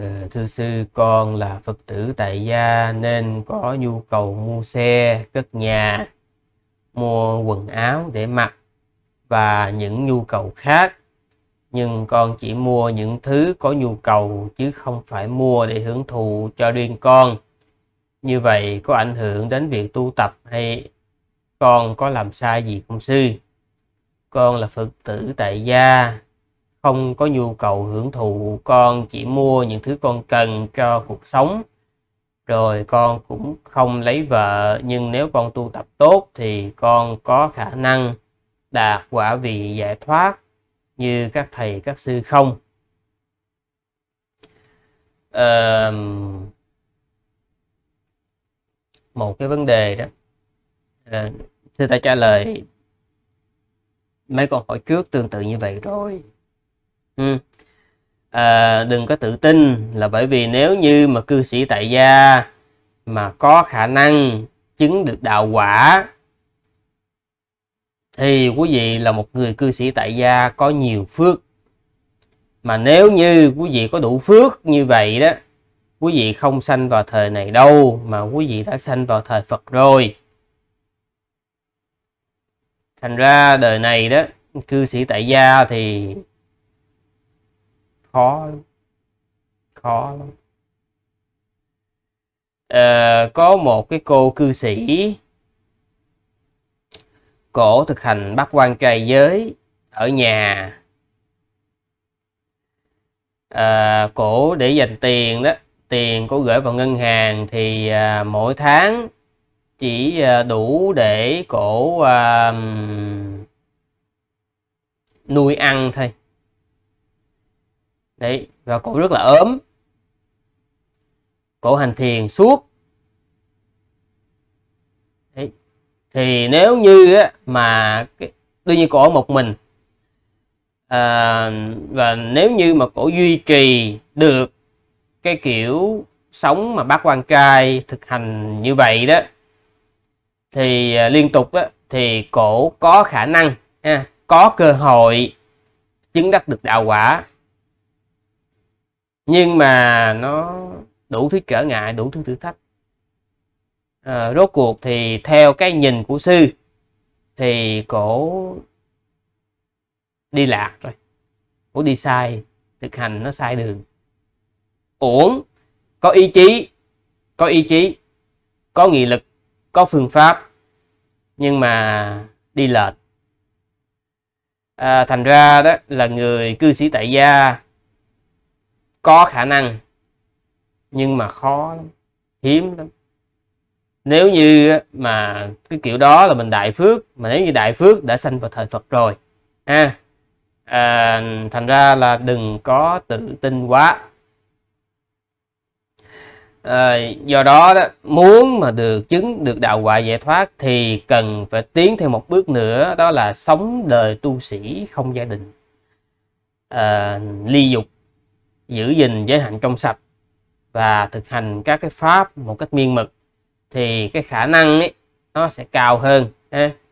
Ờ, thưa sư con là phật tử tại gia nên có nhu cầu mua xe cất nhà mua quần áo để mặc và những nhu cầu khác nhưng con chỉ mua những thứ có nhu cầu chứ không phải mua để hưởng thụ cho riêng con như vậy có ảnh hưởng đến việc tu tập hay con có làm sai gì không sư con là phật tử tại gia không có nhu cầu hưởng thụ con chỉ mua những thứ con cần cho cuộc sống rồi con cũng không lấy vợ nhưng nếu con tu tập tốt thì con có khả năng đạt quả vị giải thoát như các thầy các sư không à, một cái vấn đề đó à, sư ta trả lời mấy con hỏi trước tương tự như vậy rồi Ừ. à, đừng có tự tin là bởi vì nếu như mà cư sĩ tại gia mà có khả năng chứng được đạo quả thì quý vị là một người cư sĩ tại gia có nhiều phước mà nếu như quý vị có đủ phước như vậy đó quý vị không sanh vào thời này đâu mà quý vị đã sanh vào thời Phật rồi thành ra đời này đó cư sĩ tại gia thì khó lắm. khó lắm à, có một cái cô cư sĩ cổ thực hành bắt quan trai giới ở nhà à, cổ để dành tiền đó tiền cổ gửi vào ngân hàng thì à, mỗi tháng chỉ à, đủ để cổ à, nuôi ăn thôi đấy và cổ rất là ốm cổ hành thiền suốt đấy. thì nếu như á, mà đương nhiên cổ một mình à, và nếu như mà cổ duy trì được cái kiểu sống mà bác quan trai thực hành như vậy đó thì à, liên tục đó, thì cổ có khả năng ha, có cơ hội chứng đắc được đạo quả nhưng mà nó đủ thứ trở ngại đủ thứ thử thách à, rốt cuộc thì theo cái nhìn của sư thì cổ đi lạc rồi cổ đi sai thực hành nó sai đường ổn có ý chí có ý chí có nghị lực có phương pháp nhưng mà đi lệch à, thành ra đó là người cư sĩ tại gia có khả năng nhưng mà khó lắm hiếm lắm nếu như mà cái kiểu đó là mình đại phước mà nếu như đại phước đã sanh vào thời Phật rồi ha à, thành ra là đừng có tự tin quá à, do đó, đó muốn mà được chứng được đạo quả giải thoát thì cần phải tiến thêm một bước nữa đó là sống đời tu sĩ không gia đình à, ly dục giữ gìn giới hạnh trong sạch và thực hành các cái pháp một cách miên mực thì cái khả năng ấy nó sẽ cao hơn ha.